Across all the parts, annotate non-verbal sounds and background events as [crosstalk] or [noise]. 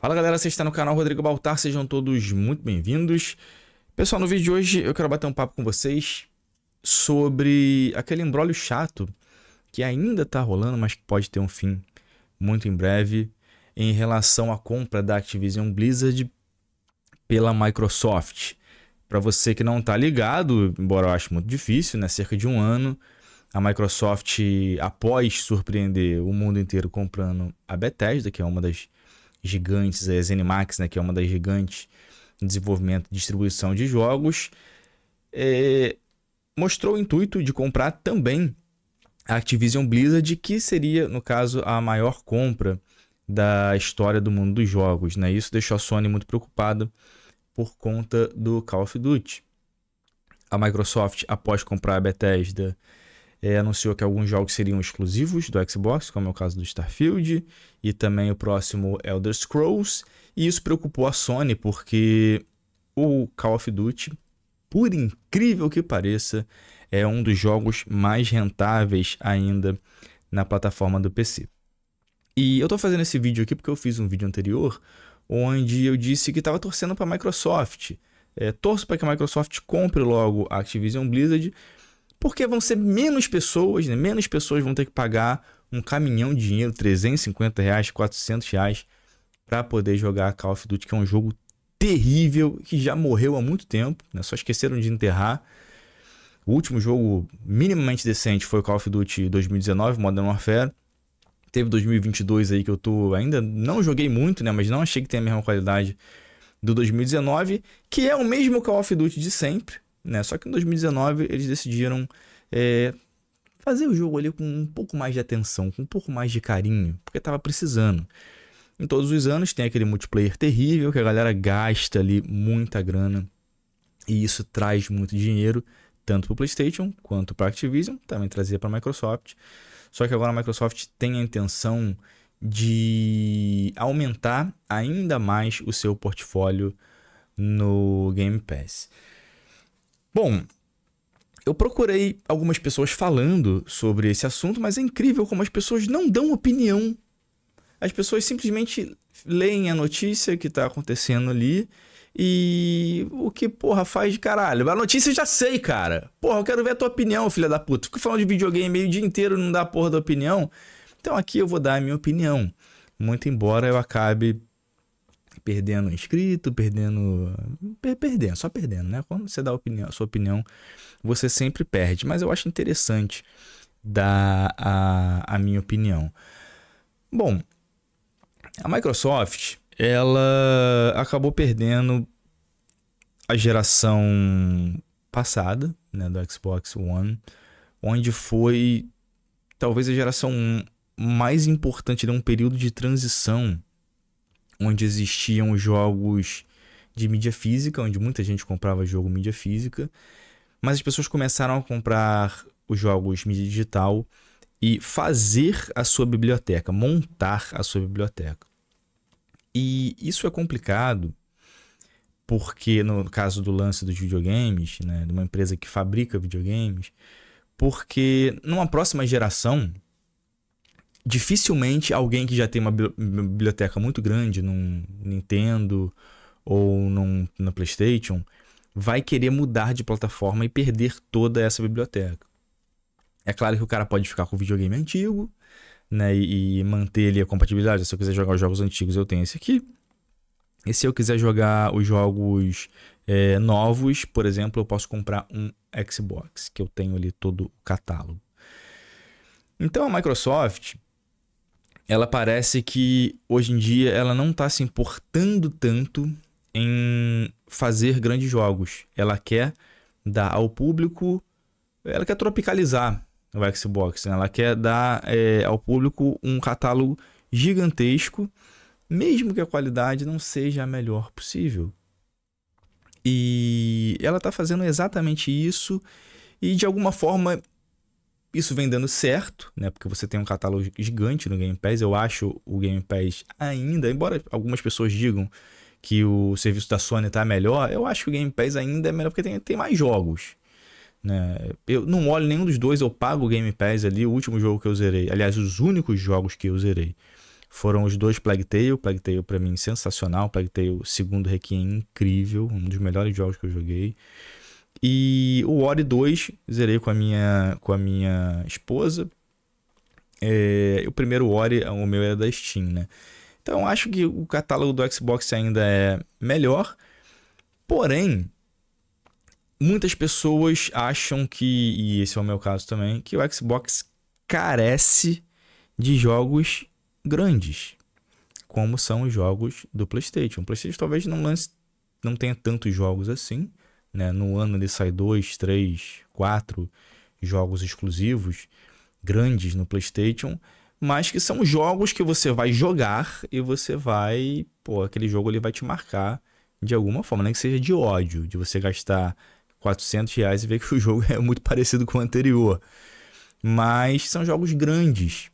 Fala galera, você está no canal Rodrigo Baltar, sejam todos muito bem-vindos. Pessoal, no vídeo de hoje eu quero bater um papo com vocês sobre aquele embrólio chato que ainda está rolando, mas que pode ter um fim muito em breve em relação à compra da Activision Blizzard pela Microsoft. Para você que não está ligado, embora eu ache muito difícil, né? cerca de um ano, a Microsoft, após surpreender o mundo inteiro comprando a Bethesda, que é uma das gigantes, a ZeniMax, né, que é uma das gigantes em desenvolvimento e distribuição de jogos, é, mostrou o intuito de comprar também a Activision Blizzard, que seria, no caso, a maior compra da história do mundo dos jogos. Né? Isso deixou a Sony muito preocupada por conta do Call of Duty. A Microsoft, após comprar a Bethesda, é, anunciou que alguns jogos seriam exclusivos do Xbox, como é o caso do Starfield, e também o próximo Elder Scrolls. E isso preocupou a Sony, porque o Call of Duty, por incrível que pareça, é um dos jogos mais rentáveis ainda na plataforma do PC. E eu estou fazendo esse vídeo aqui porque eu fiz um vídeo anterior onde eu disse que estava torcendo para a Microsoft. É, torço para que a Microsoft compre logo a Activision Blizzard porque vão ser menos pessoas, né? menos pessoas vão ter que pagar um caminhão de dinheiro, 350 reais, 400 reais, para poder jogar Call of Duty, que é um jogo terrível, que já morreu há muito tempo, né? só esqueceram de enterrar. O último jogo minimamente decente foi o Call of Duty 2019, Modern Warfare. Teve 2022 aí que eu tô ainda não joguei muito, né, mas não achei que tem a mesma qualidade do 2019, que é o mesmo Call of Duty de sempre, né? Só que em 2019 eles decidiram é, fazer o jogo ali com um pouco mais de atenção, com um pouco mais de carinho, porque estava precisando. Em todos os anos tem aquele multiplayer terrível que a galera gasta ali muita grana e isso traz muito dinheiro tanto para o PlayStation quanto para a Activision, também trazia para a Microsoft. Só que agora a Microsoft tem a intenção de aumentar ainda mais o seu portfólio no Game Pass. Bom, eu procurei algumas pessoas falando sobre esse assunto, mas é incrível como as pessoas não dão opinião. As pessoas simplesmente leem a notícia que está acontecendo ali e o que, porra, faz de caralho? A notícia eu já sei, cara. Porra, eu quero ver a tua opinião, filha da puta. Fico falando de videogame meio dia inteiro, não dá a porra da opinião. Então aqui eu vou dar a minha opinião. Muito embora eu acabe perdendo inscrito, perdendo. Per perdendo, só perdendo, né? Quando você dá opinião, sua opinião, você sempre perde. Mas eu acho interessante dar a, a minha opinião. Bom, a Microsoft, ela acabou perdendo a geração passada, né, do Xbox One, onde foi talvez a geração mais importante, de né, um período de transição onde existiam jogos de mídia física, onde muita gente comprava jogo mídia física, mas as pessoas começaram a comprar os jogos mídia digital e fazer a sua biblioteca, montar a sua biblioteca. E isso é complicado porque no caso do lance dos videogames, né, de uma empresa que fabrica videogames, porque numa próxima geração dificilmente alguém que já tem uma biblioteca muito grande num Nintendo ou num, na PlayStation vai querer mudar de plataforma e perder toda essa biblioteca. É claro que o cara pode ficar com o videogame antigo, né, e, e manter ali a compatibilidade. Se eu quiser jogar os jogos antigos, eu tenho esse aqui. E se eu quiser jogar os jogos é, novos, por exemplo, eu posso comprar um Xbox, que eu tenho ali todo o catálogo. Então a Microsoft, ela parece que hoje em dia ela não está se importando tanto em fazer grandes jogos. Ela quer dar ao público, ela quer tropicalizar o Xbox, né? ela quer dar é, ao público um catálogo gigantesco, mesmo que a qualidade não seja a melhor possível. E ela está fazendo exatamente isso e de alguma forma isso vem dando certo, né? Porque você tem um catálogo gigante no Game Pass. Eu acho o Game Pass ainda, embora algumas pessoas digam que o serviço da Sony tá melhor, eu acho que o Game Pass ainda é melhor porque tem, tem mais jogos. Né? Eu não olho nenhum dos dois, eu pago o Game Pass ali, o último jogo que eu zerei. Aliás, os únicos jogos que eu zerei foram os dois Plague Tale. Plague Tale pra mim sensacional, Plague Tale segundo Requiem incrível, um dos melhores jogos que eu joguei. E o Ori 2, zerei com a minha, com a minha esposa. É, o primeiro Ori, o meu era da Steam, né? Então acho que o catálogo do Xbox ainda é melhor. Porém, muitas pessoas acham que, e esse é o meu caso também, que o Xbox carece de jogos grandes, como são os jogos do PlayStation. O PlayStation talvez não lance, não tenha tantos jogos assim, né? No ano ele sai dois, três, quatro jogos exclusivos grandes no PlayStation, mas que são jogos que você vai jogar e você vai, pô, aquele jogo ele vai te marcar de alguma forma, nem né? que seja de ódio, de você gastar 400 reais e ver que o [laughs] jogo é muito parecido com o anterior. Mas são jogos grandes,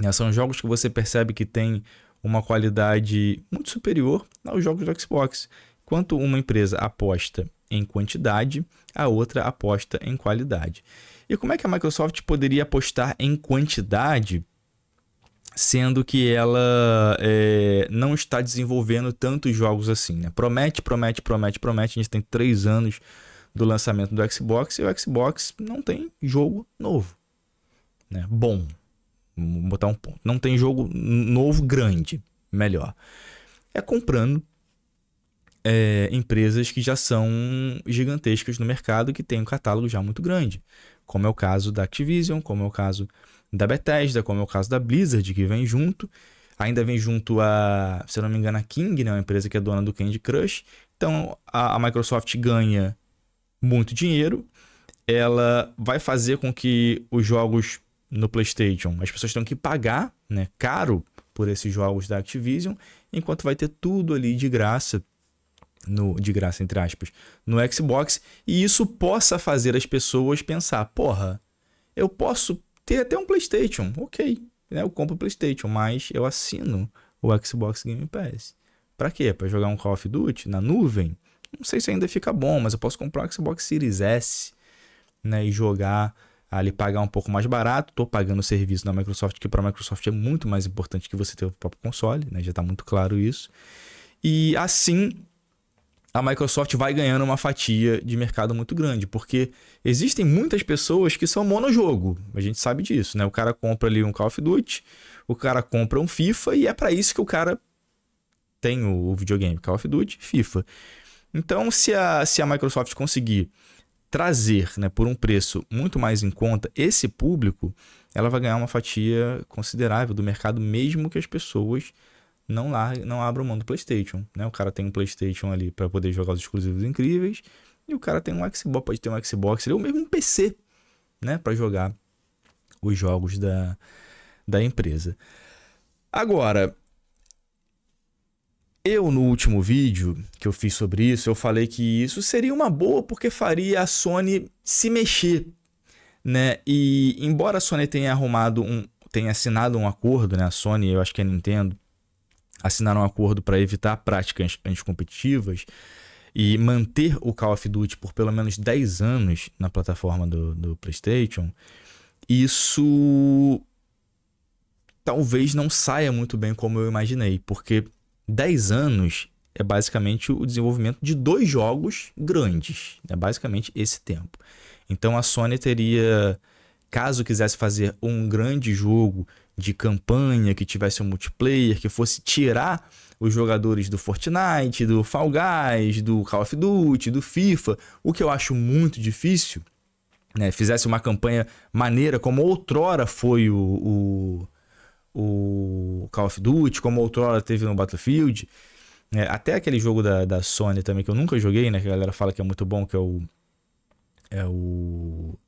né? são jogos que você percebe que tem uma qualidade muito superior aos jogos do Xbox. Enquanto uma empresa aposta em quantidade, a outra aposta em qualidade. E como é que a Microsoft poderia apostar em quantidade, sendo que ela é, não está desenvolvendo tantos jogos assim? Né? Promete, promete, promete, promete. A gente tem três anos do lançamento do Xbox e o Xbox não tem jogo novo. Né? Bom, vou botar um ponto. Não tem jogo novo grande, melhor. É comprando é, empresas que já são gigantescas no mercado, que têm um catálogo já muito grande, como é o caso da Activision, como é o caso da Bethesda, como é o caso da Blizzard, que vem junto. Ainda vem junto a, se eu não me engano, a King, né, uma empresa que é dona do Candy Crush. Então a, a Microsoft ganha muito dinheiro, ela vai fazer com que os jogos no PlayStation, as pessoas tenham que pagar né, caro por esses jogos da Activision, enquanto vai ter tudo ali de graça no de graça entre aspas, no Xbox, e isso possa fazer as pessoas pensar, porra, eu posso ter até um PlayStation, OK, né? Eu compro o PlayStation, mas eu assino o Xbox Game Pass. Para quê? Para jogar um Call of Duty na nuvem? Não sei se ainda fica bom, mas eu posso comprar um Xbox Series S, né, e jogar ali pagar um pouco mais barato. Estou pagando o serviço da Microsoft, que para a Microsoft é muito mais importante que você ter o próprio console, né? Já está muito claro isso. E assim a Microsoft vai ganhando uma fatia de mercado muito grande, porque existem muitas pessoas que são monojogo, a gente sabe disso, né? O cara compra ali um Call of Duty, o cara compra um FIFA e é para isso que o cara tem o videogame Call of Duty, FIFA. Então, se a, se a Microsoft conseguir trazer, né, por um preço muito mais em conta esse público, ela vai ganhar uma fatia considerável do mercado, mesmo que as pessoas não larga, não abra mão do PlayStation, né? O cara tem um PlayStation ali para poder jogar os exclusivos incríveis e o cara tem um Xbox, pode ter um Xbox, ou mesmo um PC, né, para jogar os jogos da, da empresa. Agora, eu no último vídeo que eu fiz sobre isso, eu falei que isso seria uma boa porque faria a Sony se mexer, né? E embora a Sony tenha arrumado um tenha assinado um acordo, né, a Sony, eu acho que é a Nintendo assinaram um acordo para evitar práticas anticompetitivas e manter o Call of Duty por pelo menos 10 anos na plataforma do, do PlayStation, isso talvez não saia muito bem como eu imaginei, porque 10 anos é basicamente o desenvolvimento de dois jogos grandes, é basicamente esse tempo. Então a Sony teria, caso quisesse fazer um grande jogo de campanha, que tivesse um multiplayer, que fosse tirar os jogadores do Fortnite, do Fall Guys, do Call of Duty, do FIFA, o que eu acho muito difícil, né? Fizesse uma campanha maneira, como outrora foi o, o, o Call of Duty, como outrora teve no Battlefield. É, até aquele jogo da, da Sony também, que eu nunca joguei, né? Que a galera fala que é muito bom, que é o. É o.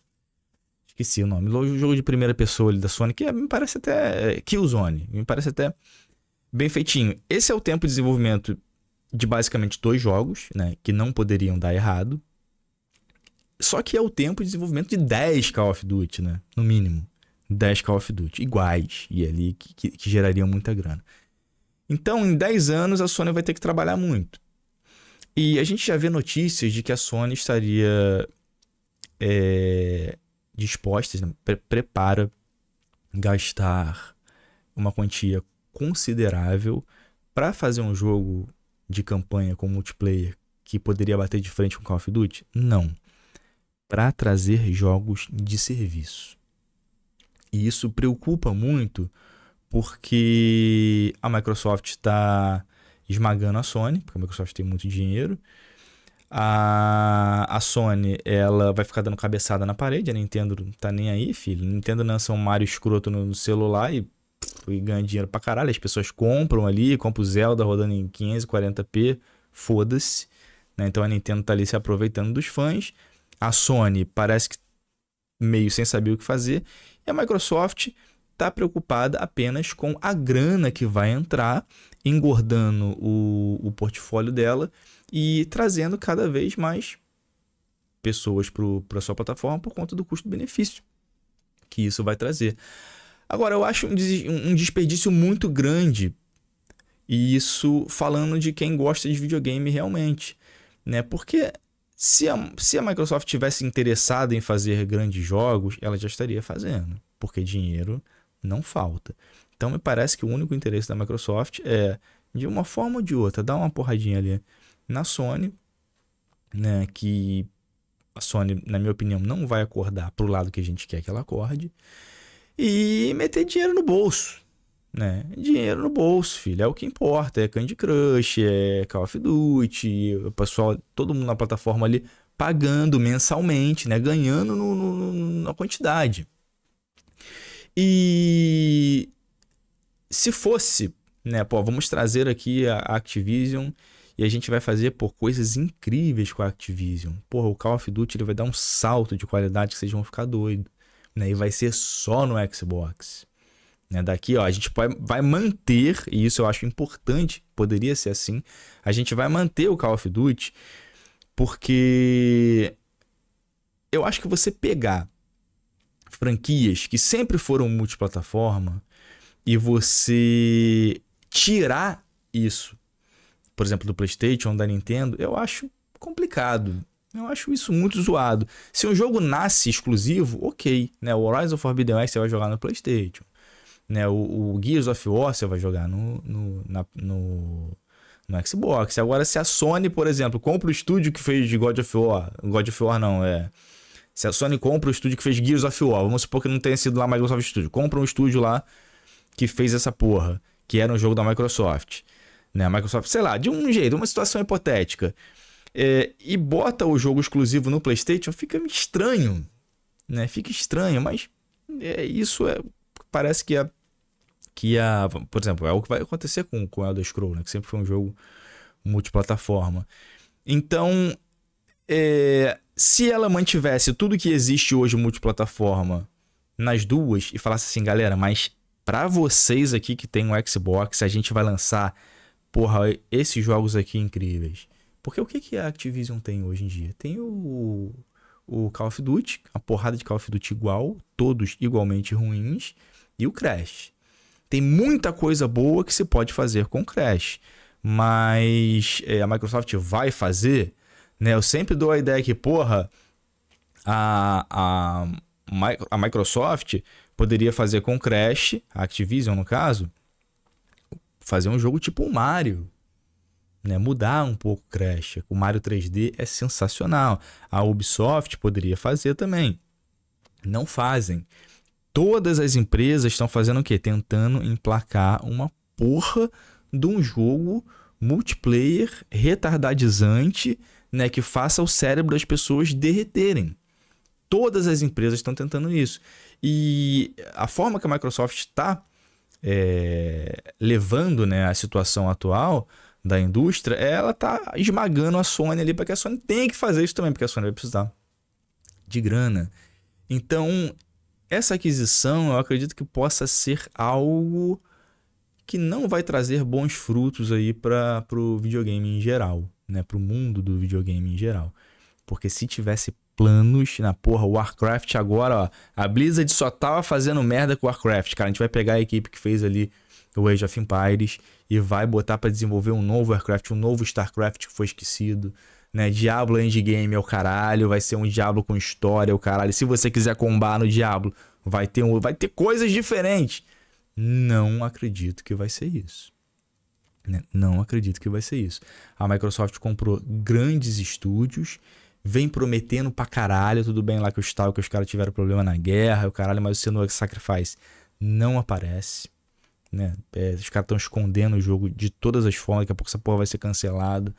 Esqueci o nome. O jogo de primeira pessoa ali da Sony, que é, me parece até. É, Killzone. Me parece até bem feitinho. Esse é o tempo de desenvolvimento de basicamente dois jogos, né? Que não poderiam dar errado. Só que é o tempo de desenvolvimento de 10 Call of Duty, né? No mínimo. 10 Call of Duty iguais e ali que, que, que gerariam muita grana. Então, em 10 anos, a Sony vai ter que trabalhar muito. E a gente já vê notícias de que a Sony estaria é, dispostas, né, pre prepara gastar uma quantia considerável para fazer um jogo de campanha com multiplayer que poderia bater de frente com Call of Duty? Não. Para trazer jogos de serviço. E isso preocupa muito porque a Microsoft está esmagando a Sony, porque a Microsoft tem muito dinheiro, a, a Sony, ela vai ficar dando cabeçada na parede, a Nintendo não tá nem aí, filho. Nintendo lança um Mario escroto no, no celular e, pff, e ganha dinheiro pra caralho. As pessoas compram ali, compram o Zelda rodando em 540p, foda-se. Né? Então a Nintendo tá ali se aproveitando dos fãs. A Sony parece que meio sem saber o que fazer. E a Microsoft tá preocupada apenas com a grana que vai entrar, engordando o, o portfólio dela e trazendo cada vez mais pessoas para a sua plataforma por conta do custo-benefício que isso vai trazer. Agora, eu acho um, um desperdício muito grande, e isso falando de quem gosta de videogame realmente, né? Porque se a, se a Microsoft tivesse interessada em fazer grandes jogos, ela já estaria fazendo, porque dinheiro não falta. Então, me parece que o único interesse da Microsoft é, de uma forma ou de outra, dar uma porradinha ali na Sony, né, que a Sony, na minha opinião, não vai acordar para o lado que a gente quer que ela acorde, e meter dinheiro no bolso. Né? Dinheiro no bolso, filho, é o que importa. É Candy Crush, é Call of Duty, o pessoal, todo mundo na plataforma ali pagando mensalmente, né? ganhando no, no, na quantidade. E se fosse, né, pô, vamos trazer aqui a Activision e a gente vai fazer por coisas incríveis com a Activision. Porra, o Call of Duty ele vai dar um salto de qualidade que vocês vão ficar doidos, né? E vai ser só no Xbox. Né? Daqui, ó, a gente vai manter, e isso eu acho importante, poderia ser assim. A gente vai manter o Call of Duty porque eu acho que você pegar franquias que sempre foram multiplataforma e você tirar isso por exemplo, do PlayStation, da Nintendo, eu acho complicado. Eu acho isso muito zoado. Se um jogo nasce exclusivo, ok. Né? O Horizon Forbidden West você vai jogar no PlayStation. Né? O, o Gears of War você vai jogar no, no, na, no, no Xbox. Agora, se a Sony, por exemplo, compra o estúdio que fez de God of War. God of War não, é. Se a Sony compra o estúdio que fez Gears of War, vamos supor que não tenha sido lá Microsoft Studio. Compra um estúdio lá que fez essa porra, que era um jogo da Microsoft né? A Microsoft, sei lá, de um jeito, uma situação hipotética. É, e bota o jogo exclusivo no PlayStation, fica estranho, né? Fica estranho, mas é, isso é, parece que é que a, é, por exemplo, é o que vai acontecer com com Elder Scrolls, né? Que sempre foi um jogo multiplataforma. Então, é, se ela mantivesse tudo que existe hoje multiplataforma nas duas e falasse assim, galera, mas para vocês aqui que tem um Xbox, a gente vai lançar porra, esses jogos aqui incríveis. Porque o que, que a Activision tem hoje em dia? Tem o, o Call of Duty, a porrada de Call of Duty igual, todos igualmente ruins, e o Crash. Tem muita coisa boa que se pode fazer com o Crash, mas é, a Microsoft vai fazer, né? Eu sempre dou a ideia que, porra, a, a, a Microsoft poderia fazer com o Crash, a Activision no caso, fazer um jogo tipo o Mario. Né, mudar um pouco o Crash. O Mario 3D é sensacional. A Ubisoft poderia fazer também. Não fazem. Todas as empresas estão fazendo o quê? Tentando emplacar uma porra de um jogo multiplayer retardadizante, né, que faça o cérebro das pessoas derreterem. Todas as empresas estão tentando isso. E a forma que a Microsoft está é, levando né, a situação atual da indústria, ela tá esmagando a Sony ali, porque a Sony tem que fazer isso também, porque a Sony vai precisar de grana. Então, essa aquisição eu acredito que possa ser algo que não vai trazer bons frutos aí para o videogame em geral, né? para o mundo do videogame em geral. Porque se tivesse planos na porra. Warcraft agora, ó. A Blizzard só tava fazendo merda com Warcraft, cara. A gente vai pegar a equipe que fez ali o Age of Empires e vai botar para desenvolver um novo Warcraft, um novo StarCraft que foi esquecido. Né? Diablo Endgame é o caralho, vai ser um Diablo com história, é o caralho. Se você quiser combar no Diablo, vai ter, um, vai ter coisas diferentes. Não acredito que vai ser isso. Né? Não acredito que vai ser isso. A Microsoft comprou grandes estúdios vem prometendo pra caralho, tudo bem lá que o tal, que os caras tiveram problema na guerra, o caralho, mas o Senua Sacrifice não aparece. Né? É, os caras estão escondendo o jogo de todas as formas, daqui a pouco essa porra vai ser cancelado.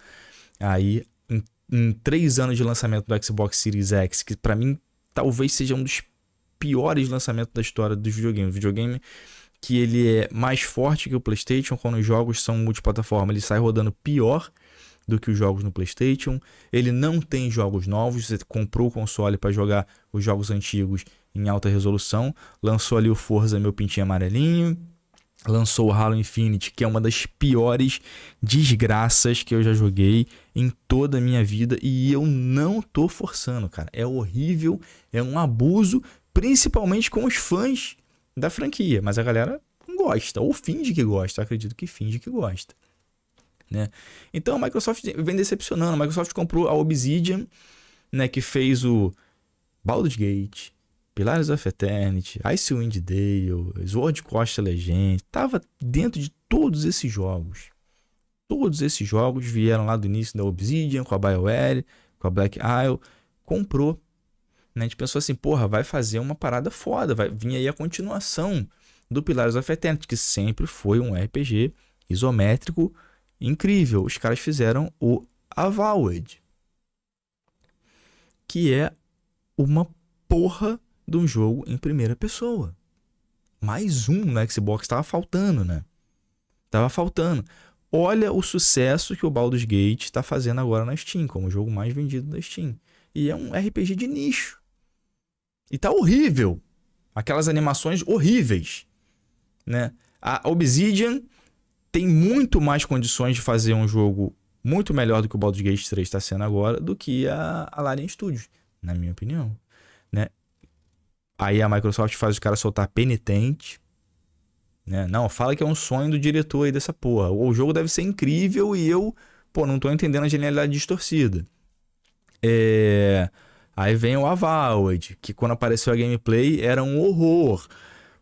Aí, em, em três anos de lançamento do Xbox Series X, que para mim talvez seja um dos piores lançamentos da história dos videogames. O videogame que ele é mais forte que o PlayStation quando os jogos são multiplataforma, ele sai rodando pior do que os jogos no PlayStation. Ele não tem jogos novos. Você comprou o console para jogar os jogos antigos em alta resolução. Lançou ali o Forza Meu Pintinho Amarelinho. Lançou o Halo Infinite, que é uma das piores desgraças que eu já joguei em toda a minha vida. E eu não tô forçando, cara. É horrível, é um abuso, principalmente com os fãs da franquia. Mas a galera gosta, ou finge que gosta. Eu acredito que finge que gosta. Né? Então a Microsoft vem decepcionando. A Microsoft comprou a Obsidian, né, que fez o Baldur's Gate, Pilares of Eternity, Icewind Dale, Sword Coast Legend. Tava dentro de todos esses jogos. Todos esses jogos vieram lá do início da Obsidian, com a BioWare, com a Black Isle. Comprou. Né? A gente pensou assim, porra, vai fazer uma parada foda. Vai vir aí a continuação do Pilares of Eternity, que sempre foi um RPG isométrico incrível. Os caras fizeram o Avowed, que é uma porra de um jogo em primeira pessoa. Mais um no Xbox estava faltando, né? Tava faltando. Olha o sucesso que o Baldur's Gate está fazendo agora na Steam, como o jogo mais vendido da Steam. E é um RPG de nicho. E tá horrível. Aquelas animações horríveis, né? A Obsidian tem muito mais condições de fazer um jogo muito melhor do que o Baldur's Gate 3 está sendo agora, do que a, a Larian Studios, na minha opinião. Né? Aí a Microsoft faz os caras soltar penitente. Né? Não, fala que é um sonho do diretor aí dessa porra. O jogo deve ser incrível e eu, pô, não tô entendendo a genialidade distorcida. É... Aí vem o Avowed, que quando apareceu a gameplay era um horror.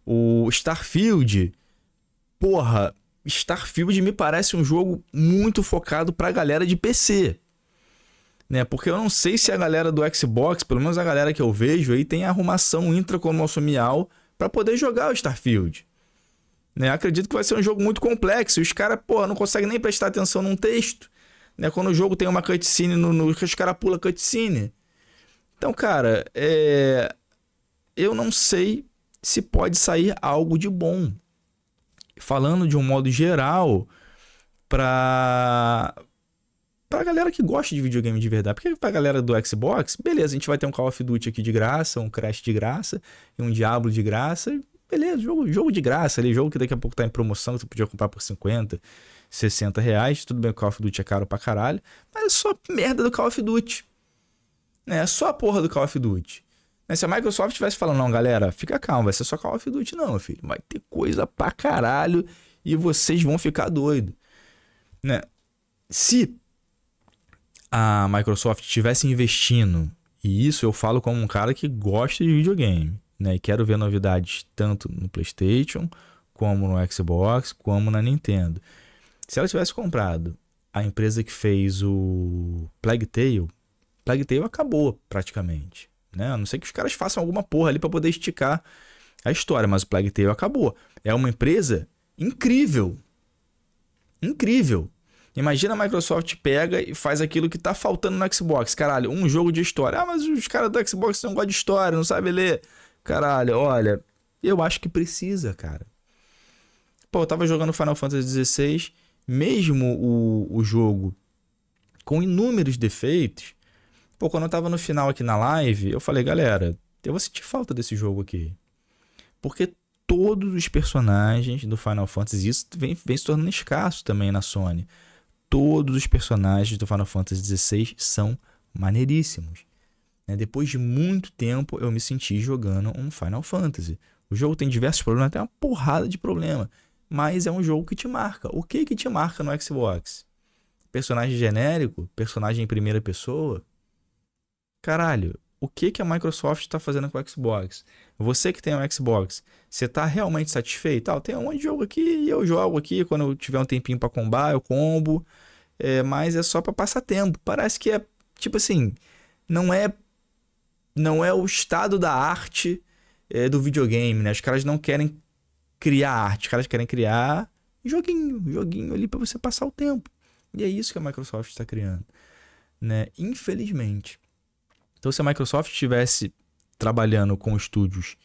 O Starfield, porra, Starfield me parece um jogo muito focado para a galera de PC. Né? Porque eu não sei se a galera do Xbox, pelo menos a galera que eu vejo aí, tem arrumação intracromosomial para poder jogar o Starfield. Né? Acredito que vai ser um jogo muito complexo. Os caras, pô, não conseguem nem prestar atenção num texto. Né? Quando o jogo tem uma cutscene, no, no, os caras pulam cutscene. Então, cara, é... eu não sei se pode sair algo de bom falando de um modo geral pra pra galera que gosta de videogame de verdade. Porque pra galera do Xbox, beleza, a gente vai ter um Call of Duty aqui de graça, um Crash de graça, e um Diablo de graça. Beleza, jogo, jogo de graça ali, jogo que daqui a pouco tá em promoção, que tu podia comprar por 50, 60 reais. Tudo bem, o Call of Duty é caro pra caralho, mas é só merda do Call of Duty. É só a porra do Call of Duty se a Microsoft tivesse falando, não, galera, fica calmo, vai ser só Call of Duty, não, filho. Vai ter coisa pra caralho e vocês vão ficar doido. Né? Se a Microsoft tivesse investindo, e isso eu falo como um cara que gosta de videogame, né? E quero ver novidades tanto no PlayStation, como no Xbox, como na Nintendo. Se ela tivesse comprado a empresa que fez o Plague Tale, Plague Tale acabou praticamente. Né? A não ser que os caras façam alguma porra ali para poder esticar a história, mas o Plague Tale acabou. É uma empresa incrível. Incrível. Imagina a Microsoft pega e faz aquilo que tá faltando no Xbox. Caralho, um jogo de história. Ah, mas os caras do Xbox não gostam de história, não sabem ler. Caralho, olha, eu acho que precisa, cara. Pô, eu tava jogando Final Fantasy XVI, mesmo o, o jogo com inúmeros defeitos, Pô, quando eu tava no final aqui na live, eu falei, galera, eu vou sentir falta desse jogo aqui. Porque todos os personagens do Final Fantasy, isso vem, vem se tornando escasso também na Sony. Todos os personagens do Final Fantasy XVI são maneiríssimos. Né? Depois de muito tempo, eu me senti jogando um Final Fantasy. O jogo tem diversos problemas, até uma porrada de problema. Mas é um jogo que te marca. O que que te marca no Xbox? Personagem genérico? Personagem em primeira pessoa? caralho, o que, que a Microsoft está fazendo com o Xbox? Você que tem o um Xbox, você está realmente satisfeito? Ah, tem um monte de jogo aqui e eu jogo aqui. Quando eu tiver um tempinho para combar, eu combo. É, mas é só para passar tempo. Parece que é tipo assim, não é não é o estado da arte é, do videogame, né? Os caras não querem criar arte, os caras querem criar joguinho, joguinho ali para você passar o tempo. E é isso que a Microsoft está criando, né? Infelizmente. Então, se a Microsoft estivesse trabalhando com estúdios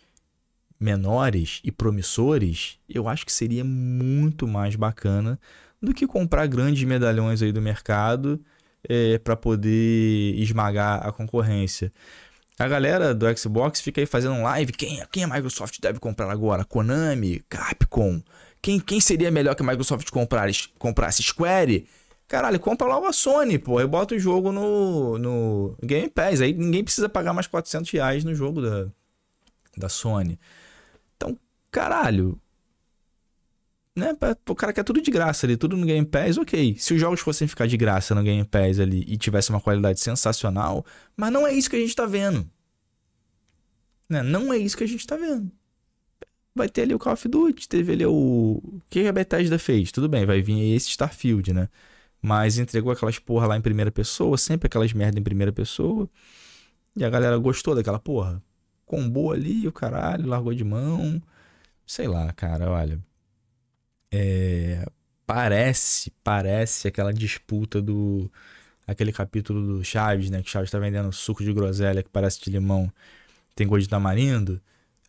menores e promissores, eu acho que seria muito mais bacana do que comprar grandes medalhões aí do mercado é, para poder esmagar a concorrência. A galera do Xbox fica aí fazendo live. Quem, é, quem a Microsoft deve comprar agora? Konami? Capcom? Quem, quem seria melhor que a Microsoft comprar, comprasse? Square? Caralho, compra logo a Sony, pô. Aí bota o jogo no, no Game Pass. Aí ninguém precisa pagar mais 400 reais no jogo da, da Sony. Então, caralho. Né? O cara quer tudo de graça ali, tudo no Game Pass, ok. Se os jogos fossem ficar de graça no Game Pass ali e tivesse uma qualidade sensacional, mas não é isso que a gente tá vendo. Né? Não é isso que a gente tá vendo vai ter ali o Call of Duty, teve ali o. O que a Bethesda fez? Tudo bem, vai vir esse Starfield, né? Mas entregou aquelas porra lá em primeira pessoa, sempre aquelas merda em primeira pessoa. E a galera gostou daquela porra. Combou ali, o caralho, largou de mão. Sei lá, cara, olha. É, parece, parece aquela disputa do. Aquele capítulo do Chaves, né? Que Chaves tá vendendo suco de groselha que parece de limão, tem gosto de tamarindo.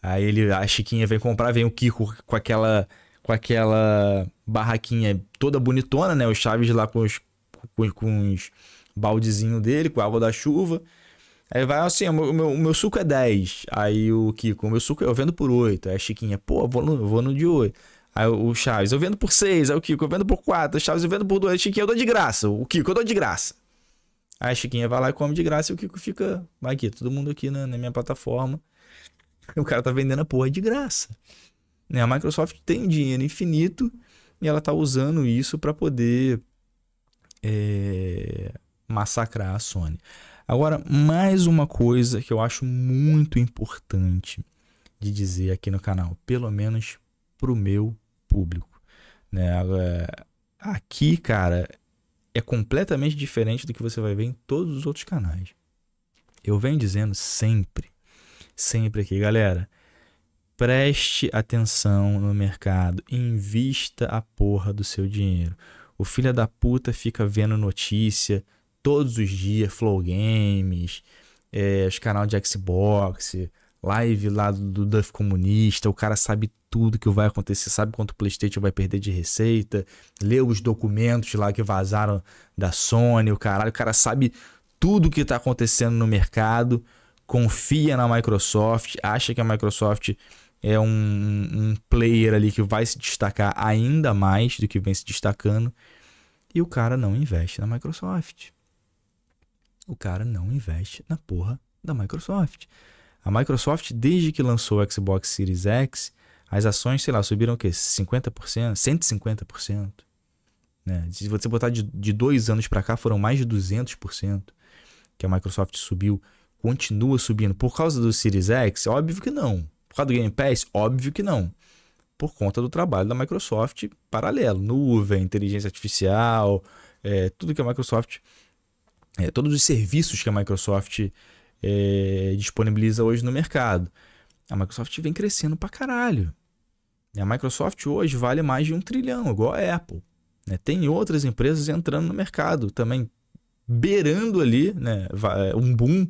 Aí ele, a Chiquinha vem comprar, vem o Kiko com aquela com aquela barraquinha toda bonitona, né? O Chaves lá com os, com, com os dele, com a água da chuva. Aí vai assim, o meu, meu, suco é 10. Aí o Kiko, meu suco eu vendo por 8. Aí a Chiquinha, pô, eu vou no, eu vou no de 8. Aí o Chaves, eu vendo por 6. Aí o Kiko, eu vendo por 4. O Chaves, eu vendo por 2. Chiquinha, eu dou de graça. O Kiko, eu dou de graça. Aí a Chiquinha vai lá e come de graça e o Kiko fica Vai aqui, todo mundo aqui na, na minha plataforma. [laughs] O cara tá vendendo a porra de graça. Né? A Microsoft tem dinheiro infinito e ela está usando isso para poder é, massacrar a Sony. Agora, mais uma coisa que eu acho muito importante de dizer aqui no canal, pelo menos para o meu público. Né? Aqui, cara, é completamente diferente do que você vai ver em todos os outros canais. Eu venho dizendo sempre, sempre aqui, galera. Preste atenção no mercado, invista a porra do seu dinheiro. O filho da puta fica vendo notícia todos os dias, Flow Games, é, os canal de Xbox, live lá do Duff Comunista, o cara sabe tudo que vai acontecer, sabe quanto o Playstation vai perder de receita, Lê os documentos lá que vazaram da Sony, o caralho, o cara sabe tudo que está acontecendo no mercado, confia na Microsoft, acha que a Microsoft é um, um player ali que vai se destacar ainda mais do que vem se destacando. E o cara não investe na Microsoft. O cara não investe na porra da Microsoft. A Microsoft, desde que lançou o Xbox Series X, as ações, sei lá, subiram o quê? 50%? 150%. Né? Se você botar de, de dois anos para cá, foram mais de 200% que a Microsoft subiu. Continua subindo. Por causa do Series X? Óbvio que não. Por causa do Game Pass? Óbvio que não. Por conta do trabalho da Microsoft paralelo. Nuvem, inteligência artificial, é, tudo que a Microsoft. É, todos os serviços que a Microsoft é, disponibiliza hoje no mercado. A Microsoft vem crescendo pra caralho. A Microsoft hoje vale mais de um trilhão, igual a Apple. Né? Tem outras empresas entrando no mercado também, beirando ali né? É, um boom,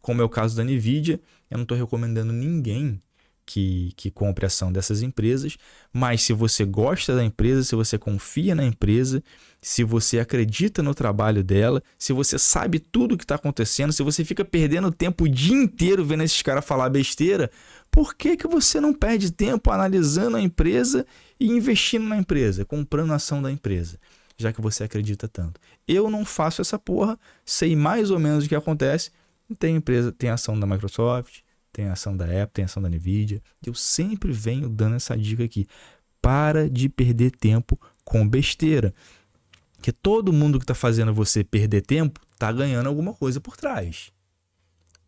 como é o caso da Nvidia. Eu não estou recomendando ninguém que, que compre ação dessas empresas, mas se você gosta da empresa, se você confia na empresa, se você acredita no trabalho dela, se você sabe tudo o que está acontecendo, se você fica perdendo tempo o dia inteiro vendo esses caras falar besteira, por que, que você não perde tempo analisando a empresa e investindo na empresa, comprando ação da empresa? Já que você acredita tanto. Eu não faço essa porra, sei mais ou menos o que acontece. Tem empresa, tem ação da Microsoft, tem ação da Apple, tem ação da Nvidia. Eu sempre venho dando essa dica aqui. Para de perder tempo com besteira. Que todo mundo que está fazendo você perder tempo está ganhando alguma coisa por trás.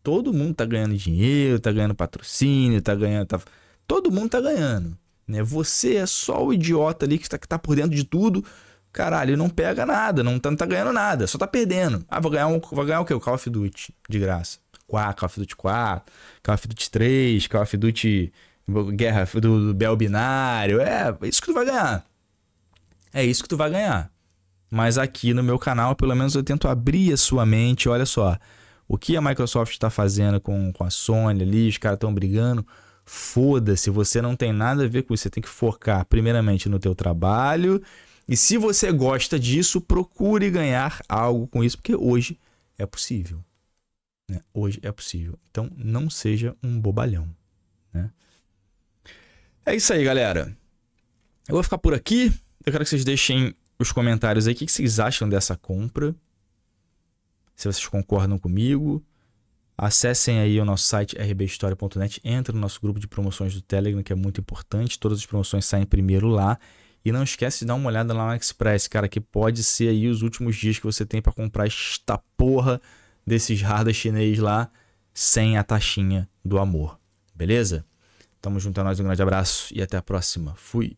Todo mundo está ganhando dinheiro, está ganhando patrocínio, está ganhando. Tá... Todo mundo está ganhando. Né? Você é só o idiota ali que está tá por dentro de tudo. Caralho, não pega nada, não tá, não tá ganhando nada, só tá perdendo. Ah, vou ganhar, um, vou ganhar o quê? O Call of Duty, de graça. 4, Call of Duty 4, Call of Duty 3, Call of Duty Guerra do, do Bel Binário. É, é isso que tu vai ganhar. É isso que tu vai ganhar. Mas aqui no meu canal, pelo menos eu tento abrir a sua mente. Olha só, o que a Microsoft está fazendo com, com a Sony ali, os caras estão brigando. Foda-se, você não tem nada a ver com isso. Você tem que focar primeiramente no teu trabalho. E se você gosta disso, procure ganhar algo com isso, porque hoje é possível. Né? Hoje é possível. Então, não seja um bobalhão. Né? É isso aí, galera. Eu vou ficar por aqui. Eu quero que vocês deixem os comentários aí. O que vocês acham dessa compra? Se vocês concordam comigo. Acessem aí o nosso site rbhistoria.net, Entra no nosso grupo de promoções do Telegram, que é muito importante. Todas as promoções saem primeiro lá. E não esquece de dar uma olhada lá no Express cara, que pode ser aí os últimos dias que você tem para comprar esta porra desses hardas chinês lá sem a taxinha do amor. Beleza? Tamo junto a é nós, um grande abraço e até a próxima. Fui!